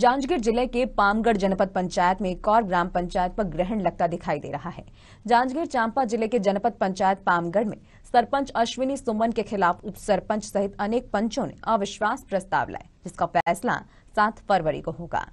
जांजगीर जिले के पामगढ़ जनपद पंचायत में एक और ग्राम पंचायत पर ग्रहण लगता दिखाई दे रहा है जांजगीर चांपा जिले के जनपद पंचायत पामगढ़ में सरपंच अश्विनी सुमन के खिलाफ उप सरपंच सहित अनेक पंचों ने अविश्वास प्रस्ताव लाए जिसका फैसला सात फरवरी को होगा